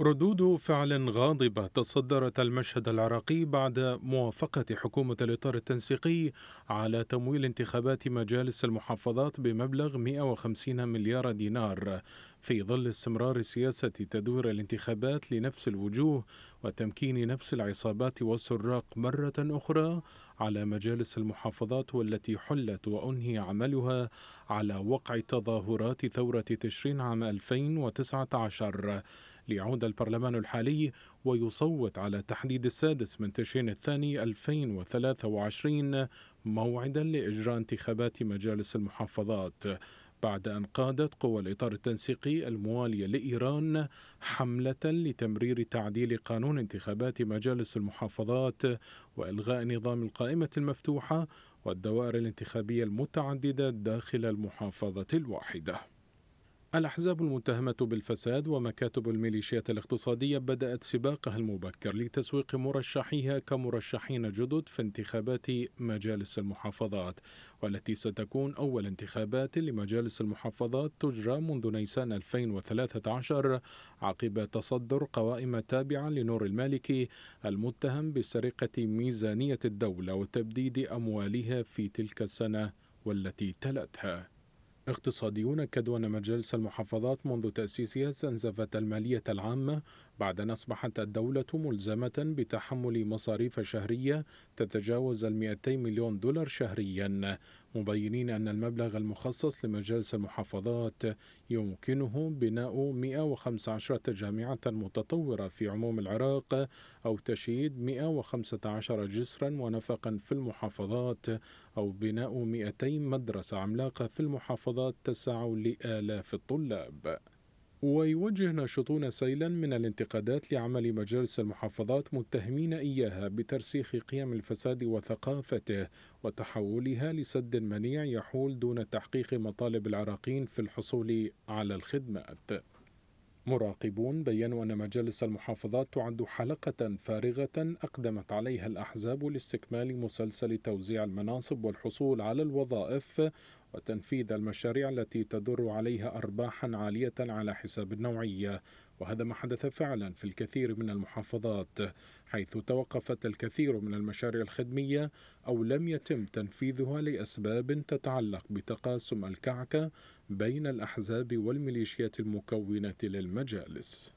ردود فعل غاضبة تصدرت المشهد العراقي بعد موافقة حكومة الإطار التنسيقي على تمويل انتخابات مجالس المحافظات بمبلغ 150 مليار دينار في ظل استمرار سياسة تدوير الانتخابات لنفس الوجوه وتمكين نفس العصابات والسراق مرة أخرى على مجالس المحافظات والتي حلت وأنهي عملها على وقع تظاهرات ثورة تشرين عام 2019 ليعود البرلمان الحالي ويصوت على تحديد السادس من تشرين الثاني 2023 موعدا لإجراء انتخابات مجالس المحافظات بعد أن قادت قوى الإطار التنسيقي الموالية لإيران حملة لتمرير تعديل قانون انتخابات مجالس المحافظات وإلغاء نظام القائمة المفتوحة والدوائر الانتخابية المتعددة داخل المحافظة الواحدة الأحزاب المتهمة بالفساد ومكاتب الميليشيات الاقتصادية بدأت سباقها المبكر لتسويق مرشحيها كمرشحين جدد في انتخابات مجالس المحافظات والتي ستكون أول انتخابات لمجالس المحافظات تجرى منذ نيسان 2013 عقب تصدر قوائم تابعة لنور المالكي المتهم بسرقة ميزانية الدولة وتبديد أموالها في تلك السنة والتي تلتها اقتصاديون كدون مجلس المحافظات منذ تأسيسها استنزفت المالية العامة بعد أن أصبحت الدولة ملزمة بتحمل مصاريف شهرية تتجاوز ال 200 مليون دولار شهريا مبينين أن المبلغ المخصص لمجالس المحافظات يمكنه بناء 115 جامعة متطورة في عموم العراق أو تشييد 115 جسرا ونفقا في المحافظات أو بناء 200 مدرسة عملاقة في المحافظات تسع لآلاف الطلاب ويوجه ناشطون سيلا من الانتقادات لعمل مجالس المحافظات متهمين إياها بترسيخ قيم الفساد وثقافته وتحولها لسد منيع يحول دون تحقيق مطالب العراقيين في الحصول على الخدمات مراقبون بينوا أن مجالس المحافظات تعد حلقة فارغة أقدمت عليها الأحزاب لاستكمال مسلسل توزيع المناصب والحصول على الوظائف وتنفيذ المشاريع التي تدر عليها أرباحا عالية على حساب النوعية وهذا ما حدث فعلا في الكثير من المحافظات حيث توقفت الكثير من المشاريع الخدمية أو لم يتم تنفيذها لأسباب تتعلق بتقاسم الكعكة بين الأحزاب والميليشيات المكونة للمجالس